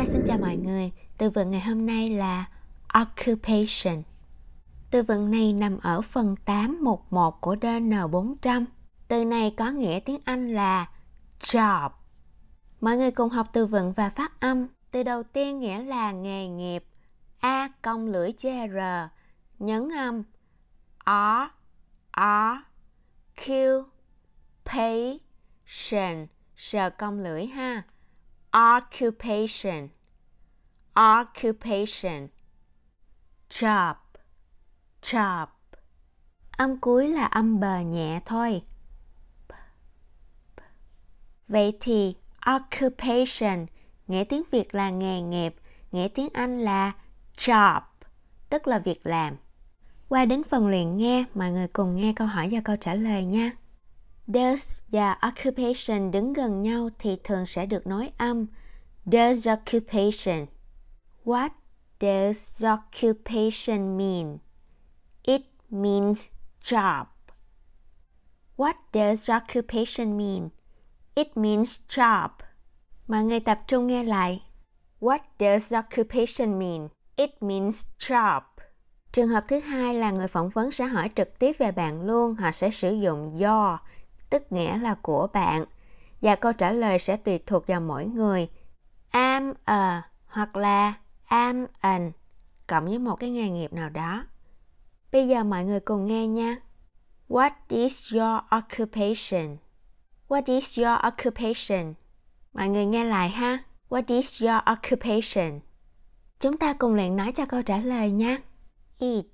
Luna xin chào mọi người. Từ vựng ngày hôm nay là occupation. Từ vựng này nằm ở phần 811 của DN400. Từ này có nghĩa tiếng Anh là job. Mọi người cùng học từ vựng và phát âm. Từ đầu tiên nghĩa là nghề nghiệp. A cong lưỡi che R. Nhấn âm. R. R. Q. P Sền. Sờ cong lưỡi ha occupation occupation job job âm cuối là âm bờ nhẹ thôi vậy thì occupation nghĩa tiếng việt là nghề nghiệp nghĩa tiếng anh là job tức là việc làm qua đến phần luyện nghe mọi người cùng nghe câu hỏi và câu trả lời nha Does và occupation đứng gần nhau thì thường sẽ được nói âm Does occupation? What does occupation mean? It means job. What does occupation mean? It means job. Mọi người tập trung nghe lại. What does occupation mean? It means job. Trường hợp thứ hai là người phỏng vấn sẽ hỏi trực tiếp về bạn luôn, họ sẽ sử dụng your tức nghĩa là của bạn. Và câu trả lời sẽ tùy thuộc vào mỗi người. Am a ờ, hoặc là am an cộng với một cái nghề nghiệp nào đó. Bây giờ mọi người cùng nghe nha. What is your occupation? What is your occupation? Mọi người nghe lại ha. What is your occupation? Chúng ta cùng luyện nói cho câu trả lời nha. It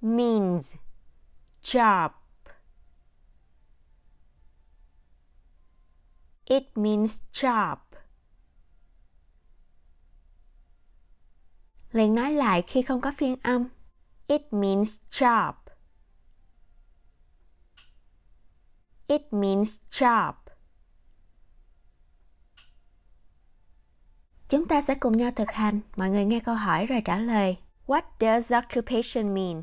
means job It means job. Liền nói lại khi không có phiên âm. It means job. It means job. Chúng ta sẽ cùng nhau thực hành. Mọi người nghe câu hỏi rồi trả lời. What does occupation mean?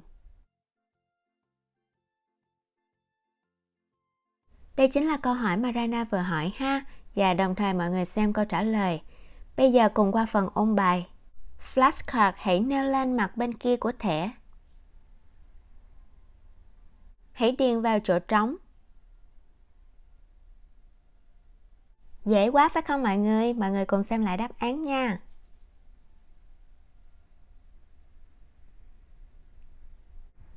Đây chính là câu hỏi mà Rana vừa hỏi ha, và đồng thời mọi người xem câu trả lời. Bây giờ cùng qua phần ôn bài. Flashcard hãy nêu lên mặt bên kia của thẻ. Hãy điền vào chỗ trống. Dễ quá phải không mọi người? Mọi người cùng xem lại đáp án nha.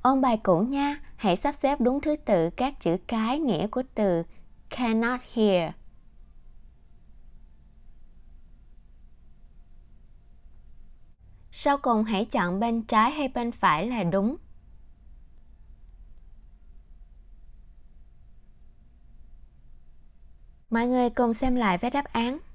Ôn bài cũ nha, hãy sắp xếp đúng thứ tự các chữ cái nghĩa của từ cannot hear. Sau cùng hãy chọn bên trái hay bên phải là đúng. Mọi người cùng xem lại với đáp án.